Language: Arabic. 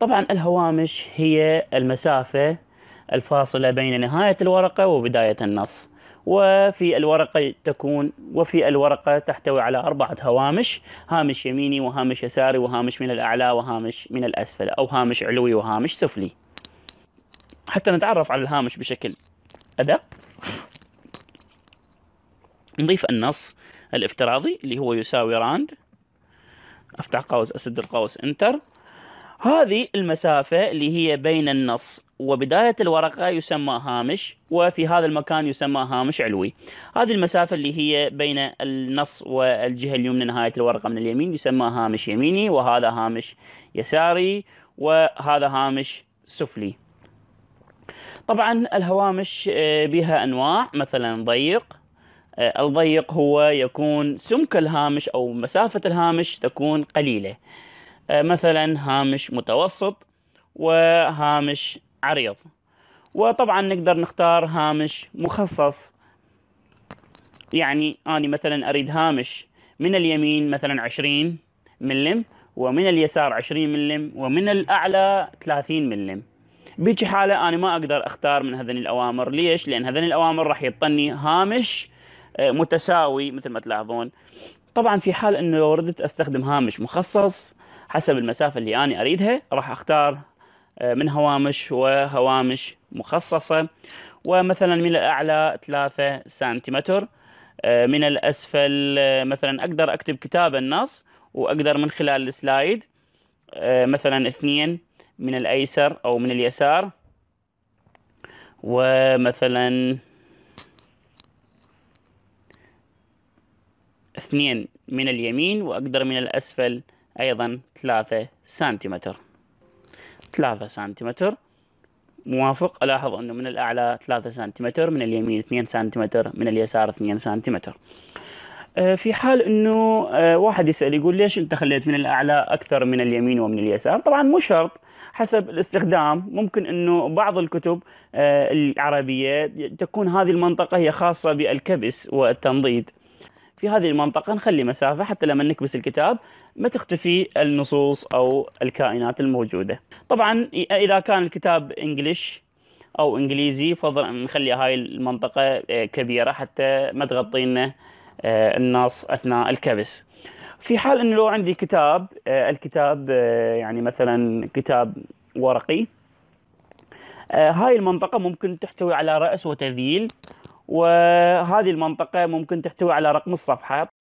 طبعا الهوامش هي المسافة الفاصلة بين نهاية الورقة وبداية النص وفي الورقة تكون وفي الورقة تحتوي على أربعة هوامش هامش يميني وهامش يساري وهامش من الأعلى وهامش من الأسفل أو هامش علوي وهامش سفلي حتى نتعرف على الهامش بشكل أدق نضيف النص الافتراضي اللي هو يساوي راند افتح قوس اسد القوس انتر هذه المسافة اللي هي بين النص وبداية الورقة يسمى هامش وفي هذا المكان يسمى هامش علوي هذه المسافة اللي هي بين النص والجهة اليمنى نهاية الورقة من اليمين يسمى هامش يميني وهذا هامش يساري وهذا هامش سفلي طبعا الهوامش آه، بها أنواع مثلا ضيق آه، الضيق هو يكون سمك الهامش أو مسافة الهامش تكون قليلة آه، مثلا هامش متوسط وهامش عريض وطبعا نقدر نختار هامش مخصص يعني أنا مثلا أريد هامش من اليمين مثلا 20 ملم ومن اليسار 20 ملم ومن الأعلى 30 ملم بيجي حالة أنا ما أقدر أختار من هذين الأوامر ليش؟ لأن هذين الأوامر راح يطني هامش آه، متساوي مثل ما تلاحظون طبعا في حال أنه لو ردت أستخدم هامش مخصص حسب المسافة اللي أنا أريدها راح أختار آه، من هوامش وهوامش مخصصة ومثلا من الأعلى 3 سنتيمتر آه، من الأسفل آه، مثلا أقدر أكتب كتاب النص وأقدر من خلال السلايد مثلا اثنين من الأيسر أو من اليسار ومثلا اثنين من اليمين وأقدر من الأسفل أيضا ثلاثة سنتيمتر ثلاثة سنتيمتر موافق ألاحظ أنه من الأعلى ثلاثة سنتيمتر من اليمين اثنين سنتيمتر من اليسار اثنين سنتيمتر آه، في حال انه آه، واحد يسال يقول ليش انت خليت من الاعلى اكثر من اليمين ومن اليسار طبعا مو شرط حسب الاستخدام ممكن انه بعض الكتب آه، العربيه تكون هذه المنطقه هي خاصه بالكبس والتنضيد في هذه المنطقة نخلي مسافة حتى لما نكبس الكتاب ما تختفي النصوص أو الكائنات الموجودة طبعا إذا كان الكتاب إنجليش أو إنجليزي فضل أن نخلي هاي المنطقة آه، كبيرة حتى ما تغطي لنا آه، النص أثناء الكبس في حال أنه لو عندي كتاب آه، الكتاب يعني مثلا كتاب ورقي هاي المنطقة ممكن تحتوي على رأس وتذيل وهذه المنطقة ممكن تحتوي على رقم الصفحة